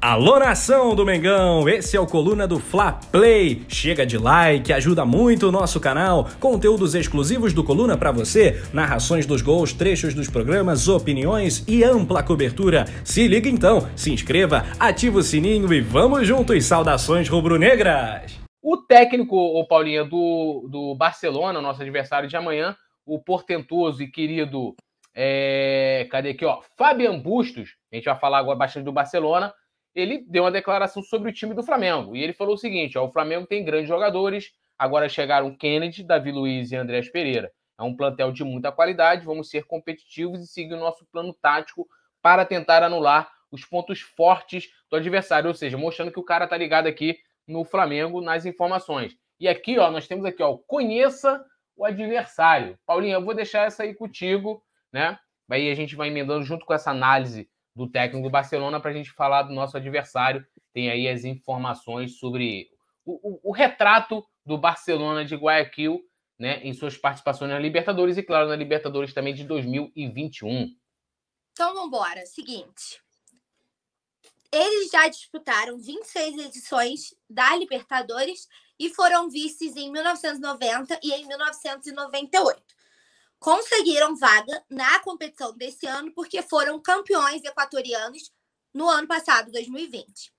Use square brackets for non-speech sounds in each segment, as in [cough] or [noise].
Alô nação do Mengão, esse é o Coluna do Fla Play. Chega de like, ajuda muito o nosso canal. Conteúdos exclusivos do Coluna para você, narrações dos gols, trechos dos programas, opiniões e ampla cobertura. Se liga então, se inscreva, ativa o sininho e vamos juntos. Saudações rubro-negras. O técnico, o Paulinha, do, do Barcelona, nosso adversário de amanhã, o portentoso e querido, é, cadê aqui, ó, Fabian Bustos, a gente vai falar agora bastante do Barcelona, ele deu uma declaração sobre o time do Flamengo. E ele falou o seguinte: ó, o Flamengo tem grandes jogadores, agora chegaram Kennedy, Davi Luiz e Andrés Pereira. É um plantel de muita qualidade, vamos ser competitivos e seguir o nosso plano tático para tentar anular os pontos fortes do adversário, ou seja, mostrando que o cara tá ligado aqui no Flamengo nas informações. E aqui, ó, nós temos aqui, ó, conheça o adversário. Paulinha, eu vou deixar essa aí contigo, né? Aí a gente vai emendando junto com essa análise do técnico do Barcelona para a gente falar do nosso adversário. Tem aí as informações sobre o, o, o retrato do Barcelona de Guayaquil né, em suas participações na Libertadores e, claro, na Libertadores também de 2021. Então, vamos embora. Seguinte. Eles já disputaram 26 edições da Libertadores e foram vices em 1990 e em 1998 conseguiram vaga na competição desse ano porque foram campeões equatorianos no ano passado, 2020.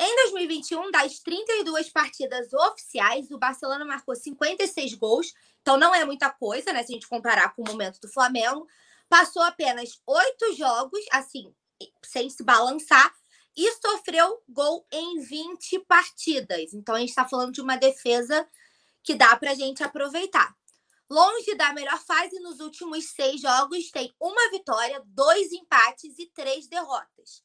Em 2021, das 32 partidas oficiais, o Barcelona marcou 56 gols, então não é muita coisa, né, se a gente comparar com o momento do Flamengo. Passou apenas oito jogos, assim, sem se balançar, e sofreu gol em 20 partidas. Então a gente está falando de uma defesa que dá para a gente aproveitar. Longe da melhor fase nos últimos seis jogos, tem uma vitória, dois empates e três derrotas.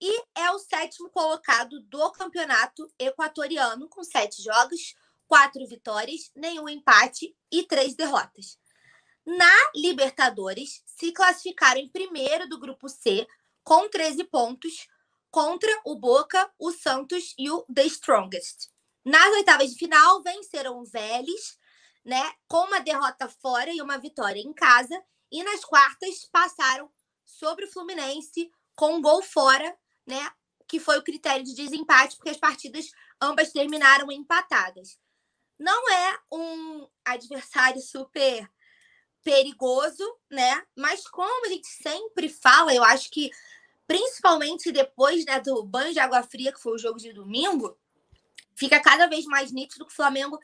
E é o sétimo colocado do campeonato equatoriano, com sete jogos, quatro vitórias, nenhum empate e três derrotas. Na Libertadores, se classificaram em primeiro do grupo C, com 13 pontos, contra o Boca, o Santos e o The Strongest. Nas oitavas de final, venceram o Vélez né? Com uma derrota fora e uma vitória em casa. E nas quartas passaram sobre o Fluminense com um gol fora, né? Que foi o critério de desempate, porque as partidas ambas terminaram empatadas. Não é um adversário super perigoso, né? Mas como a gente sempre fala, eu acho que principalmente depois né, do banho de água fria, que foi o jogo de domingo, fica cada vez mais nítido que o Flamengo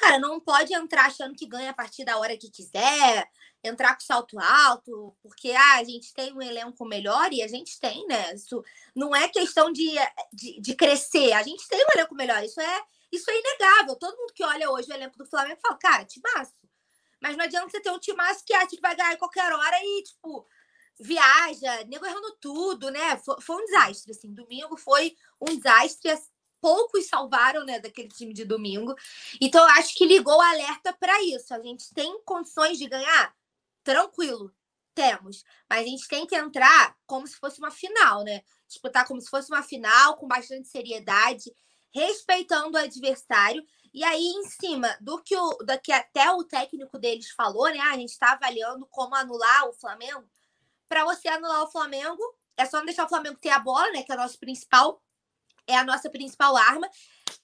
Cara, não pode entrar achando que ganha a partir da hora que quiser, entrar com salto alto, porque ah, a gente tem um elenco melhor e a gente tem, né? Isso não é questão de, de, de crescer, a gente tem um elenco melhor, isso é, isso é inegável. Todo mundo que olha hoje o elenco do Flamengo fala, cara, timaço. Mas não adianta você ter um timaço que acha que vai ganhar qualquer hora e, tipo, viaja, nego errando tudo, né? Foi, foi, um desastre, assim. Domingo foi um desastre poucos salvaram, né, daquele time de domingo. Então, eu acho que ligou o alerta para isso. A gente tem condições de ganhar? Tranquilo, temos. Mas a gente tem que entrar como se fosse uma final, né? Disputar como se fosse uma final, com bastante seriedade, respeitando o adversário. E aí, em cima do que, o, do que até o técnico deles falou, né? a gente está avaliando como anular o Flamengo. Para você anular o Flamengo, é só não deixar o Flamengo ter a bola, né? Que é o nosso principal é a nossa principal arma.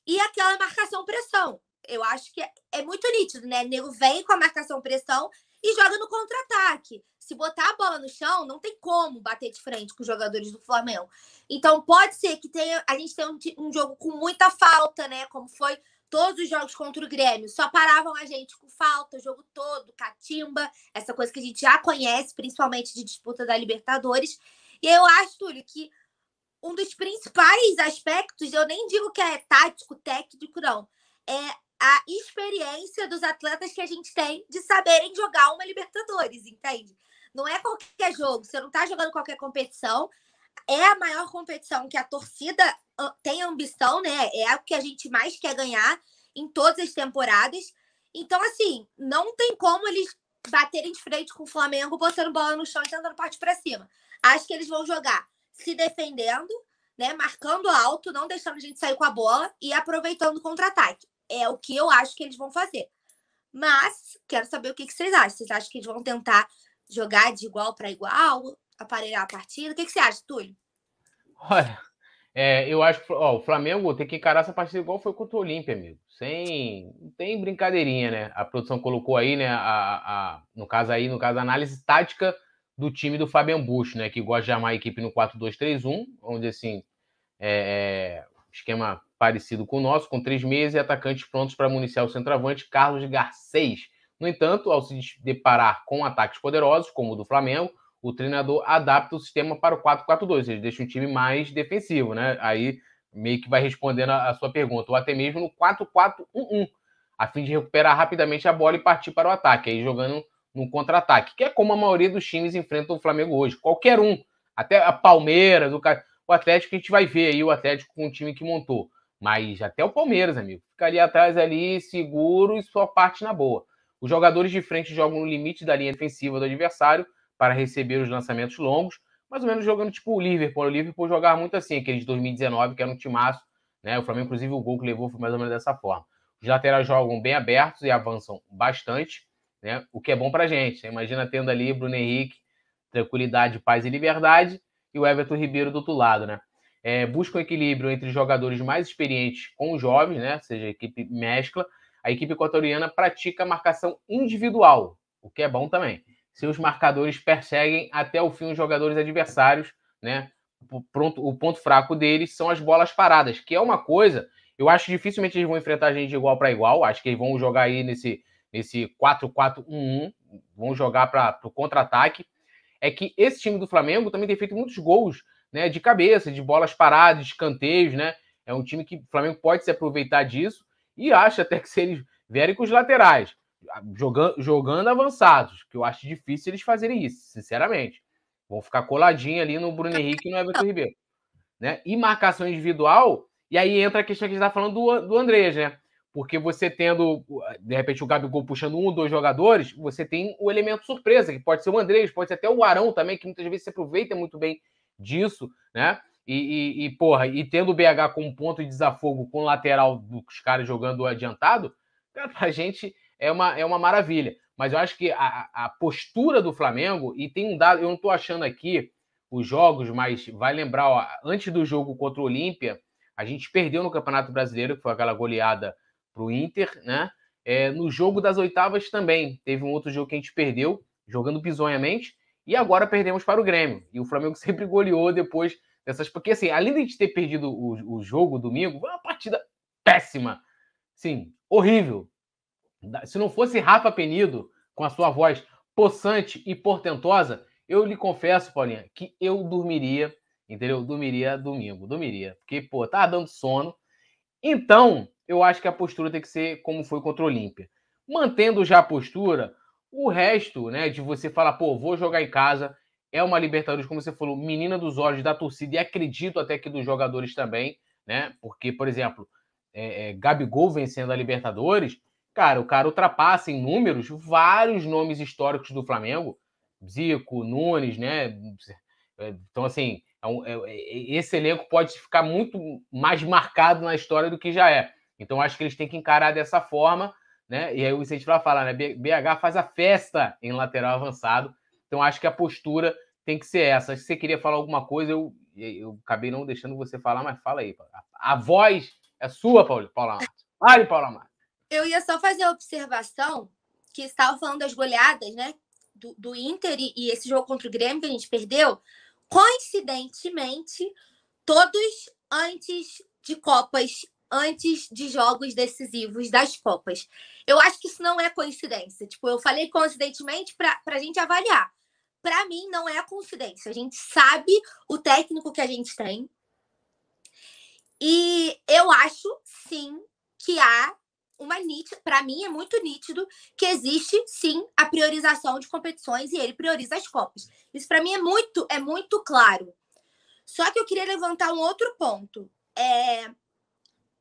E aquela marcação-pressão. Eu acho que é, é muito nítido, né? O nego vem com a marcação-pressão e joga no contra-ataque. Se botar a bola no chão, não tem como bater de frente com os jogadores do Flamengo. Então, pode ser que tenha, a gente tenha um, um jogo com muita falta, né? Como foi todos os jogos contra o Grêmio. Só paravam a gente com falta o jogo todo, catimba, essa coisa que a gente já conhece, principalmente de disputa da Libertadores. E eu acho, Túlio, que um dos principais aspectos, eu nem digo que é tático, técnico, não, é a experiência dos atletas que a gente tem de saberem jogar uma Libertadores, entende? Não é qualquer jogo, você não está jogando qualquer competição. É a maior competição que a torcida ah, tem ambição, né? É o que a gente mais quer ganhar em todas as temporadas. Então, assim, não tem como eles baterem de frente com o Flamengo, botando bola no chão e tentando parte para cima. Acho que eles vão jogar se defendendo, né? Marcando alto, não deixando a gente sair com a bola e aproveitando o contra-ataque. É o que eu acho que eles vão fazer. Mas quero saber o que, que vocês acham. Vocês acham que eles vão tentar jogar de igual para igual, aparelhar a partida? O que, que você acha, Túlio? Olha, é, eu acho que ó, o Flamengo tem que encarar essa partida igual foi contra o Olímpia, amigo. Sem, tem brincadeirinha, né? A produção colocou aí, né? A, a, no caso aí, no caso, a análise tática do time do Fabian Bush, né? Que gosta de amar a equipe no 4-2-3-1, onde assim é, é, esquema parecido com o nosso, com três meses e atacantes prontos para municiar o centroavante Carlos Garcês. No entanto, ao se deparar com ataques poderosos, como o do Flamengo, o treinador adapta o sistema para o 4-4-2, ele deixa o time mais defensivo, né? Aí meio que vai respondendo a, a sua pergunta, ou até mesmo no 4-4-1-1, a fim de recuperar rapidamente a bola e partir para o ataque, aí jogando no contra-ataque, que é como a maioria dos times enfrenta o Flamengo hoje. Qualquer um, até a Palmeiras, o, o Atlético, a gente vai ver aí o Atlético com o time que montou. Mas até o Palmeiras, amigo, ficaria atrás ali, seguro e sua parte na boa. Os jogadores de frente jogam no limite da linha defensiva do adversário para receber os lançamentos longos, mais ou menos jogando tipo o Liverpool. O Liverpool jogava muito assim, aquele de 2019, que era um timaço, né? O Flamengo, inclusive, o gol que levou foi mais ou menos dessa forma. Os laterais jogam bem abertos e avançam bastante né? O que é bom para a gente. Né? imagina tendo ali Bruno Henrique, tranquilidade, paz e liberdade, e o Everton Ribeiro do outro lado, né? É, busca um equilíbrio entre jogadores mais experientes com os jovens, né? Ou seja, a equipe mescla. A equipe equatoriana pratica marcação individual, o que é bom também. Seus marcadores perseguem até o fim os jogadores adversários, né? O, pronto, o ponto fraco deles são as bolas paradas, que é uma coisa. Eu acho que dificilmente eles vão enfrentar a gente de igual para igual. Acho que eles vão jogar aí nesse esse 4-4-1-1, vão jogar para o contra-ataque, é que esse time do Flamengo também tem feito muitos gols né, de cabeça, de bolas paradas, de escanteios, né? É um time que o Flamengo pode se aproveitar disso e acho até que se eles vierem com os laterais, jogando, jogando avançados, que eu acho difícil eles fazerem isso, sinceramente. Vão ficar coladinho ali no Bruno Henrique e no Everton Ribeiro. Né? E marcação individual, e aí entra a questão que a gente está falando do, do Andrés, né? Porque você tendo, de repente, o Gabigol puxando um, dois jogadores, você tem o elemento surpresa, que pode ser o Andrés, pode ser até o Arão também, que muitas vezes se aproveita muito bem disso, né? E, e, e, porra, e tendo o BH com um ponto de desafogo com o lateral dos caras jogando adiantado, pra gente é uma, é uma maravilha. Mas eu acho que a, a postura do Flamengo, e tem um dado, eu não tô achando aqui os jogos, mas vai lembrar, ó, antes do jogo contra o Olímpia, a gente perdeu no Campeonato Brasileiro, que foi aquela goleada para o Inter, né? É, no jogo das oitavas também teve um outro jogo que a gente perdeu, jogando bizonhamente, e agora perdemos para o Grêmio. E o Flamengo [laughs] sempre goleou depois dessas. Porque, assim, além de a gente ter perdido o, o jogo domingo, foi uma partida péssima. Sim, horrível. Se não fosse Rafa Penido, com a sua voz possante e portentosa, eu lhe confesso, Paulinha, que eu dormiria, entendeu? Dormiria domingo, dormiria. Porque, pô, tá dando sono. Então, eu acho que a postura tem que ser como foi contra o Olímpia. Mantendo já a postura, o resto, né, de você falar, pô, vou jogar em casa, é uma Libertadores, como você falou, menina dos olhos da torcida, e acredito até que dos jogadores também, né? Porque, por exemplo, é, é, Gabigol vencendo a Libertadores, cara, o cara ultrapassa em números vários nomes históricos do Flamengo, Zico, Nunes, né? É, então, assim, é é, esse elenco pode ficar muito mais marcado na história do que já é. Então acho que eles têm que encarar dessa forma, né? E aí o Vicente vai falar, né? BH faz a festa em lateral avançado. Então acho que a postura tem que ser essa. Se você queria falar alguma coisa, eu, eu acabei não deixando você falar, mas fala aí. A, voz é sua, Paulo, Paula Fale, Paula Amato. Eu ia só fazer a observação que estava falando das goleadas, né? Do, do Inter e, e esse jogo contra o Grêmio que a gente perdeu. Coincidentemente, todos antes de Copas antes de jogos decisivos das Copas. Eu acho que isso não é coincidência. Tipo, eu falei coincidentemente para a gente avaliar. Para mim, não é coincidência. A gente sabe o técnico que a gente tem. E eu acho, sim, que há uma nítida. Para mim, é muito nítido que existe, sim, a priorização de competições e ele prioriza as Copas. Isso, para mim, é muito, é muito claro. Só que eu queria levantar um outro ponto. É,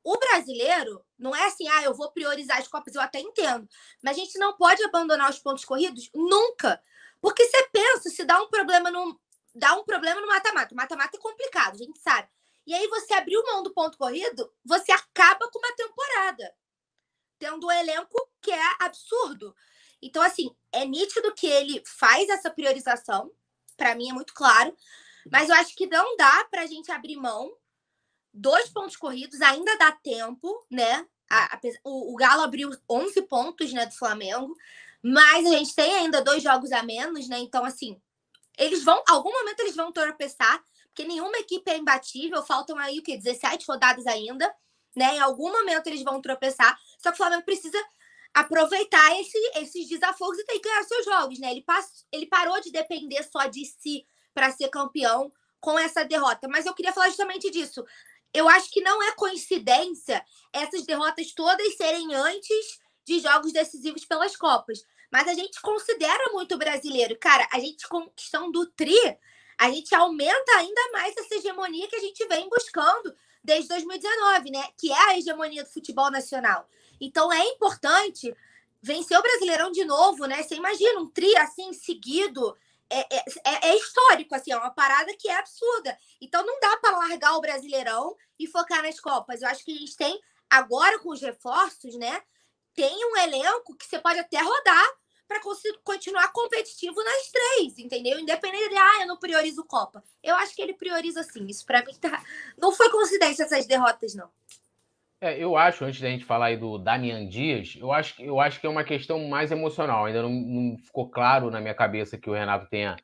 o brasileiro não é assim, ah, eu vou priorizar as Copas, eu até entendo. Mas a gente não pode abandonar os pontos corridos nunca. Porque você pensa, se dá um problema no. Dá um problema no mata-mata. Mata-mata é complicado, a gente sabe. E aí você abriu mão do ponto corrido, você acaba com uma temporada. Tendo um elenco que é absurdo. Então, assim, é nítido que ele faz essa priorização. para mim é muito claro. Mas eu acho que não dá para a gente abrir mão dois pontos corridos, ainda dá tempo, né? A, a, o, o, Galo abriu 11 pontos, né, do Flamengo, mas a gente tem ainda dois jogos a menos, né? Então, assim, eles vão, algum momento eles vão tropeçar, porque nenhuma equipe é imbatível, faltam aí o que 17 rodadas ainda, né? Em algum momento eles vão tropeçar, só que o Flamengo precisa aproveitar esse, esses desafogos e tem que ganhar seus jogos, né? Ele, passou, ele parou de depender só de si para ser campeão com essa derrota, mas eu queria falar justamente disso eu acho que não é coincidência essas derrotas todas serem antes de jogos decisivos pelas Copas. Mas a gente considera muito brasileiro. Cara, a gente com questão do tri, a gente aumenta ainda mais essa hegemonia que a gente vem buscando desde 2019, né? Que é a hegemonia do futebol nacional. Então é importante vencer o Brasileirão de novo, né? Você imagina um tri assim seguido é, é, é, é, histórico, assim, é uma parada que é absurda. Então não dá para largar o Brasileirão e focar nas Copas. Eu acho que a gente tem, agora com os reforços, né? Tem um elenco que você pode até rodar para continuar competitivo nas três, entendeu? Independente de, ah, eu não priorizo Copa. Eu acho que ele prioriza sim. Isso para mim tá. Não foi coincidência essas derrotas, não. É, eu acho, antes da gente falar aí do Damian Dias, eu acho, eu acho que é uma questão mais emocional. Ainda não, não ficou claro na minha cabeça que o Renato tenha,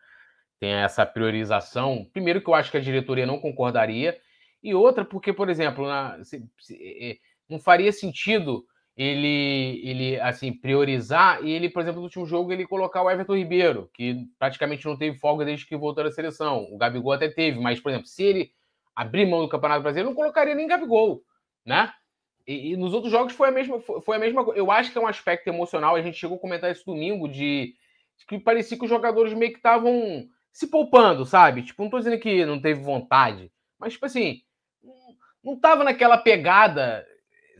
tenha essa priorização. Primeiro, que eu acho que a diretoria não concordaria, e outra, porque, por exemplo, na, se, se, é, não faria sentido ele, ele assim priorizar e ele, por exemplo, no último jogo ele colocar o Everton Ribeiro, que praticamente não teve folga desde que voltou da seleção. O Gabigol até teve, mas por exemplo, se ele abrir mão do Campeonato Brasileiro, não colocaria nem Gabigol, né? E, e, nos outros jogos foi a mesma foi a mesma Eu acho que é um aspecto emocional, a gente chegou a comentar isso domingo, de, de que parecia que os jogadores meio que estavam se poupando, sabe? Tipo, não tô dizendo que não teve vontade, mas, tipo assim, não tava naquela pegada,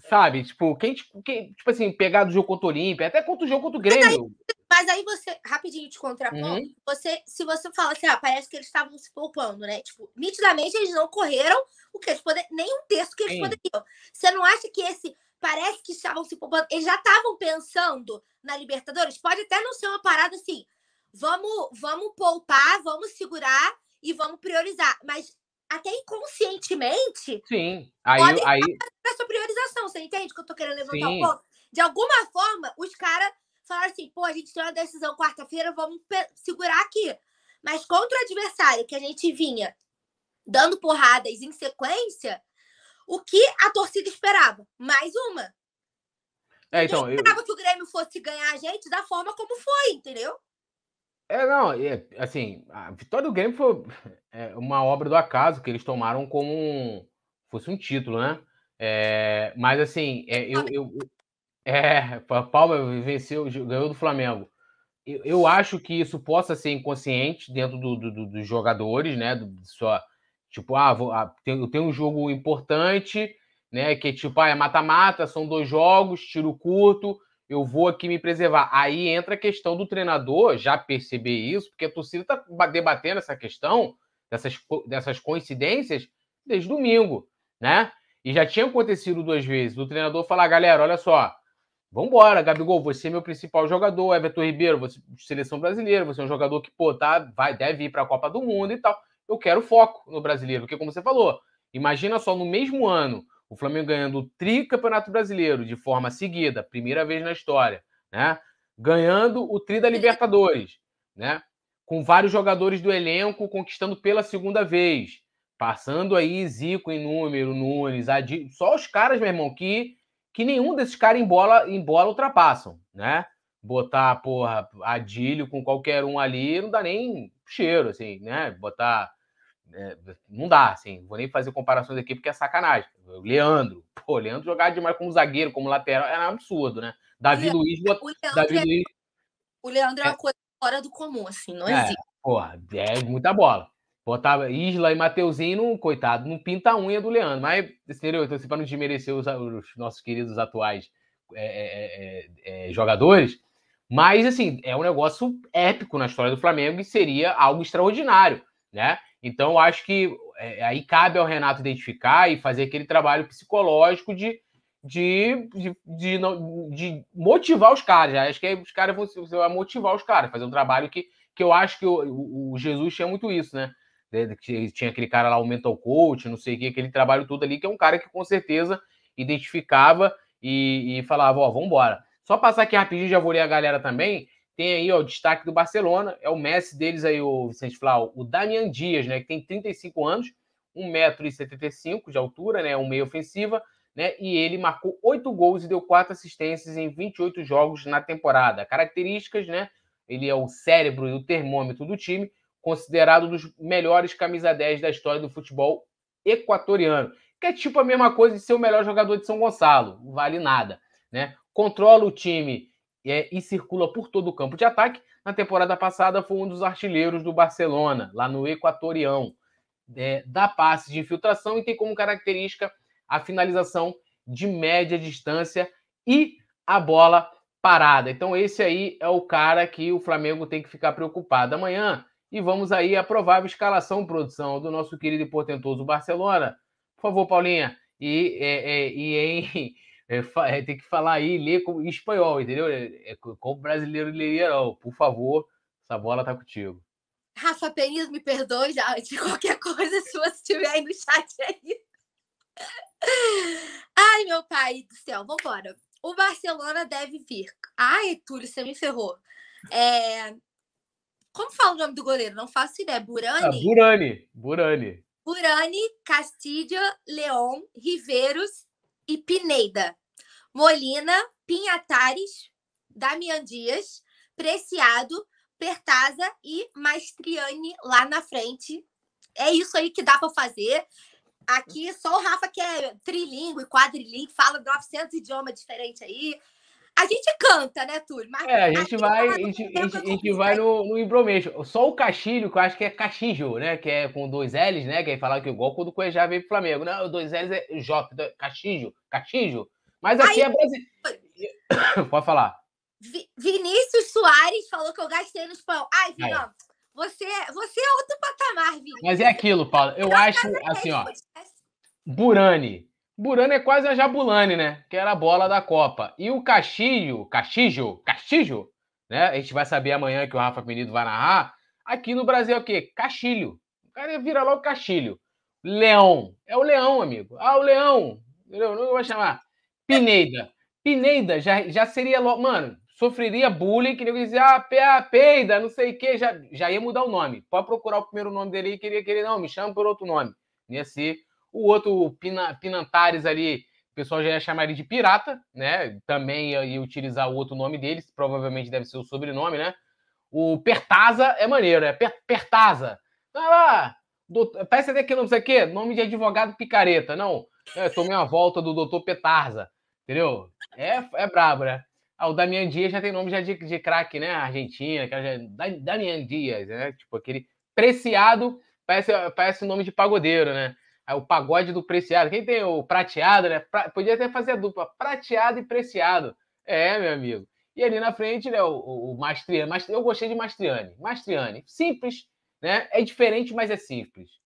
sabe? Tipo, quem, quem tipo assim, pegado do jogo contra o Olímpia, até contra o jogo contra o Grêmio. Mas aí você, rapidinho te contraponto, uhum. você, se você fala assim, ah, parece que eles estavam se poupando, né? Tipo, nitidamente eles não correram o que eles poderiam, nem um terço que eles Sim. poderiam. Você não acha que esse parece que estavam se poupando? Eles já estavam pensando na Libertadores? Pode até não ser uma parada assim, vamos, vamos poupar, vamos segurar e vamos priorizar. Mas até inconscientemente. Sim. Aí, podem aí... essa priorização, você entende que eu tô querendo levantar Sim. um ponto? De alguma forma, os caras falaram assim, pô, a gente tem uma decisão quarta-feira, vamos segurar aqui. Mas contra o adversário que a gente vinha dando porradas em sequência, o que a torcida esperava? Mais uma. É, então, esperava eu... que o Grêmio fosse ganhar a gente da forma como foi, entendeu? É, não, é, assim, a vitória do Grêmio foi [laughs] é, uma obra do acaso que eles tomaram como um, fosse um título, né? É, mas assim, é, eu, eu, é, o Palma venceu, ganhou do Flamengo. Eu, eu acho que isso possa ser inconsciente dentro do, do, do, dos jogadores, né? Do, só tipo, ah, vou, ah tem, um jogo importante, né? Que é tipo, ah, é mata-mata, são dois jogos, tiro curto, eu vou aqui me preservar. Aí entra a questão do treinador já perceber isso, porque a torcida está debatendo essa questão dessas, dessas coincidências desde domingo, né? E já tinha acontecido duas vezes. O treinador falar, galera, olha só, Vambora, Gabigol, você é meu principal jogador, Everton Ribeiro, você seleção brasileira, você é um jogador que, pô, tá, vai, deve ir para a Copa do Mundo e tal. Eu quero foco no brasileiro, porque como você falou, imagina só no mesmo ano o Flamengo ganhando o tricampeonato brasileiro de forma seguida, primeira vez na história, né? Ganhando o tri da Libertadores, né? Com vários jogadores do elenco conquistando pela segunda vez, passando aí Zico em número, Nunes, Adi... só os caras, meu irmão, que que nenhum desses caras em bola, em bola ultrapassam, né? Botar, porra, Adílio com qualquer um ali não dá nem cheiro, assim, né? Botar. É, não dá, assim, vou nem fazer comparações aqui porque é sacanagem. Leandro, pô, Leandro jogar demais como zagueiro, como lateral, era um absurdo, né? Davi Luiz, o Davi é... Luiz. O Leandro é uma é. coisa fora do comum, assim, não é, existe. Porra, é muita bola. Botava Isla e Mateuzinho, coitado, não pinta a unha do Leandro. Mas, entendeu? Então, assim, para não desmerecer os, os nossos queridos atuais é é, é, é, é, jogadores. Mas, assim, é um negócio épico na história do Flamengo e seria algo extraordinário, né? Então, acho que é, aí cabe ao Renato identificar e fazer aquele trabalho psicológico de, de, de, de, de motivar os caras. Acho que os caras vão, você vai motivar os caras, fazer um trabalho que, que eu acho que o, o Jesus tinha muito isso, né? Né, que tinha aquele cara lá, o mental coach, não sei o que, aquele trabalho tudo ali, que é um cara que com certeza identificava e, e falava, ó, vambora. Só passar aqui rapidinho, já vou ler a galera também. Tem aí, ó, o destaque do Barcelona, é o Messi deles aí, o Vicente Flau, o Damian Dias, né, que tem 35 anos, 1,75m de altura, né, um meio ofensiva, né, e ele marcou 8 gols e deu 4 assistências em 28 jogos na temporada. Características, né, ele é o cérebro e o termômetro do time, considerado um dos melhores camisa 10 da história do futebol equatoriano, que é tipo a mesma coisa de ser o melhor jogador de São Gonçalo, não vale nada, né? Controla o time é, e circula por todo o campo de ataque. Na temporada passada foi um dos artilheiros do Barcelona, lá no Equatorião. É, dá passe de infiltração e tem como característica a finalização de média distância e a bola parada. Então, esse aí é o cara que o Flamengo tem que ficar preocupado. Amanhã e vamos aí à provável escalação, produção, do nosso querido e portentoso Barcelona. Por favor, Paulinha. E, é, é, e em, [laughs] é, é, tem que falar aí, ler em espanhol, entendeu? É, é como brasileiro leria, não. Por favor, essa bola tá contigo. Rafa Penido, me perdoe já, de qualquer coisa, se você estiver aí no chat aí. Ai, meu pai do céu, vambora. O Barcelona deve vir. Ai, Túlio, você me ferrou. É, como fala o nome do goleiro? Não faço ideia. Burani? Ah, Burani. Burani. Burani, Castilho, Leon, Riveiros e Pineda. Molina, Pinhatares, Damian Dias, Preciado, Pertaza e Maestriani lá na frente. É isso aí que dá para fazer. Aqui só o Rafa que é trilingue, quadrilingue, fala 900 idiomas diferentes aí. A gente canta, né, Túlio? Mas, é, a gente vai, é a gente, a gente, a gente vai né? no, no Só o Caxilho, que eu acho que é Caxijo, né? Que é com dois L's, né? Que aí falaram que igual quando o Cuejá veio pro Flamengo. Não, dois L's é J, então é Caxijo, Caxijo. Mas aqui aí, é brasileiro. [coughs] Pode falar. Vinícius Soares falou que eu gastei no espanhol. Ai, Vinão, você, é, você é outro patamar, Vinícius. Mas é aquilo, Paulo. Eu acho, assim, ó. Burani, Burano é quase a Jabulani, né? Que era a bola da Copa. E o Castilho, Castilho, Castilho, né? A gente vai saber amanhã que o Rafa Menino vai narrar. Aqui no Brasil é o quê? Castilho. O cara vira logo Castilho. Leão. É o Leão, amigo. Ah, o Leão. Eu Não vou chamar. Pineida. Pineida já, já seria logo. Mano, sofreria bullying, que ninguém dizia, ah, pe, ah, peida, não sei o quê. Já, já ia mudar o nome. Pode procurar o primeiro nome dele e queria que ele, não, me chama por outro nome. Ia ser o outro, o Pina, Pinantares ali, o pessoal já ia chamar ele de pirata, né? Também ia, ia utilizar o outro nome deles provavelmente deve ser o sobrenome, né? O Pertaza é maneiro, é per, Pertaza. Ah, lá, doutor, parece até que não sei o quê, nome de advogado picareta. Não, eu é, tomei uma volta do doutor Petarza, entendeu? É, é brabo, né? Ah, o Damian Dias já tem nome já de, de craque, né? Argentina, que é já... Damian Dias, né? Tipo, aquele preciado, parece, parece nome de pagodeiro, né? o pagode do Preciado. Quem tem o prateado, né? Pra... Podia até fazer a dupla, prateado e preciado. É, meu amigo. E ali na frente, né, o, o, o Mastriani. Mastri... Eu gostei de Mastriani. Mastriani, simples, né? É diferente, mas é simples.